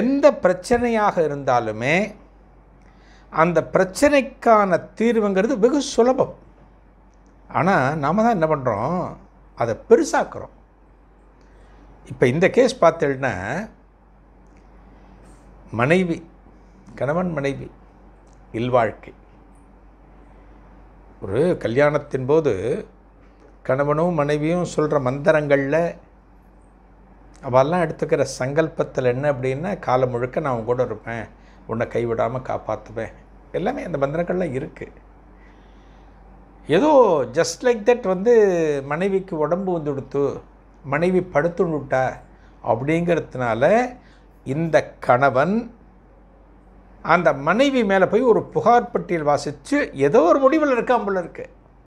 எந்த பிரச்சனையாக இருந்தாலுமே அந்த பிரச்சனைக்கான தீர்வுங்கிறது வெகு சுலபம் ஆனால் நாம் தான் என்ன பண்ணுறோம் அதை பெருசாக்குறோம் இப்போ இந்த கேஸ் பார்த்தேன்னா மனைவி கணவன் மனைவி இல்வாழ்க்கை ஒரு கல்யாணத்தின் போது கணவனும் மனைவியும் சொல்கிற மந்திரங்களில் அவெல்லாம் எடுத்துக்கிற சங்கல்பத்தில் என்ன அப்படின்னா காலம் முழுக்க நான் உன் கூட இருப்பேன் உன்னை கைவிடாமல் காப்பாற்றுவேன் எல்லாமே அந்த பந்தனங்கள்லாம் இருக்குது ஏதோ ஜஸ்ட் லைக் தட் வந்து மனைவிக்கு உடம்பு வந்து கொடுத்து மனைவி விட்டா அப்படிங்கிறதுனால இந்த கணவன் அந்த மனைவி மேலே போய் ஒரு புகார் பட்டியல் வாசித்து ஏதோ ஒரு முடிவில் இருக்கா போல இருக்குது